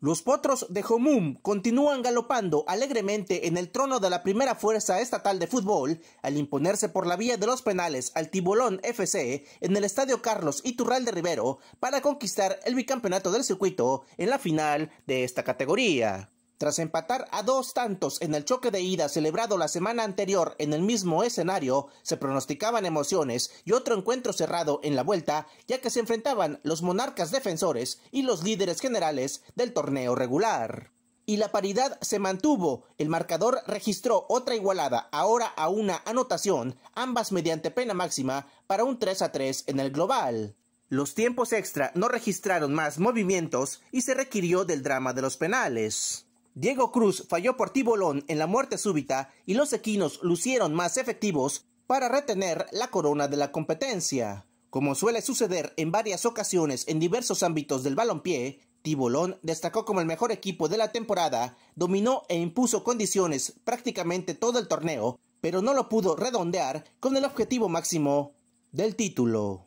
Los potros de Jomum continúan galopando alegremente en el trono de la primera fuerza estatal de fútbol al imponerse por la vía de los penales al Tibolón FC en el estadio Carlos de Rivero para conquistar el bicampeonato del circuito en la final de esta categoría. Tras empatar a dos tantos en el choque de ida celebrado la semana anterior en el mismo escenario, se pronosticaban emociones y otro encuentro cerrado en la vuelta, ya que se enfrentaban los monarcas defensores y los líderes generales del torneo regular. Y la paridad se mantuvo, el marcador registró otra igualada, ahora a una anotación, ambas mediante pena máxima, para un 3 a 3 en el global. Los tiempos extra no registraron más movimientos y se requirió del drama de los penales. Diego Cruz falló por Tibolón en la muerte súbita y los equinos lucieron más efectivos para retener la corona de la competencia. Como suele suceder en varias ocasiones en diversos ámbitos del balompié, Tibolón destacó como el mejor equipo de la temporada, dominó e impuso condiciones prácticamente todo el torneo, pero no lo pudo redondear con el objetivo máximo del título.